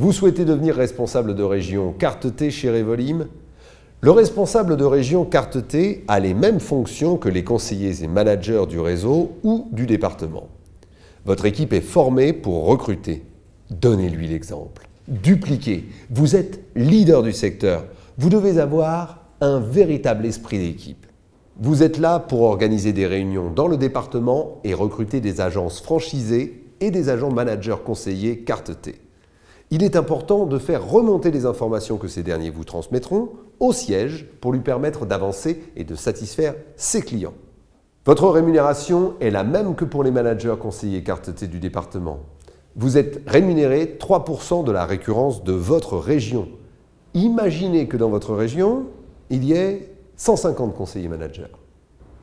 Vous souhaitez devenir responsable de région Carte T chez Revolim Le responsable de région Carte T a les mêmes fonctions que les conseillers et managers du réseau ou du département. Votre équipe est formée pour recruter. Donnez-lui l'exemple. Dupliquez. Vous êtes leader du secteur. Vous devez avoir un véritable esprit d'équipe. Vous êtes là pour organiser des réunions dans le département et recruter des agences franchisées et des agents managers conseillers T. Il est important de faire remonter les informations que ces derniers vous transmettront au siège pour lui permettre d'avancer et de satisfaire ses clients. Votre rémunération est la même que pour les managers conseillers carte du département. Vous êtes rémunéré 3% de la récurrence de votre région. Imaginez que dans votre région, il y ait 150 conseillers managers.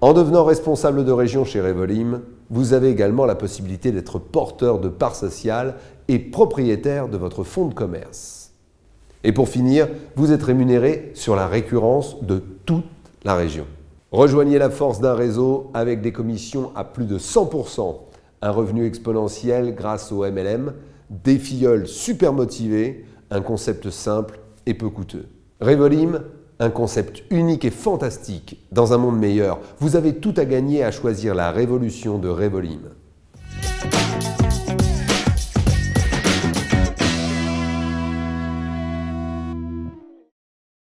En devenant responsable de région chez Revolim, vous avez également la possibilité d'être porteur de parts sociales et propriétaire de votre fonds de commerce. Et pour finir, vous êtes rémunéré sur la récurrence de toute la région. Rejoignez la force d'un réseau avec des commissions à plus de 100%, un revenu exponentiel grâce au MLM, des filleuls super motivés, un concept simple et peu coûteux. Revolim, un concept unique et fantastique dans un monde meilleur. Vous avez tout à gagner à choisir la révolution de Revolim.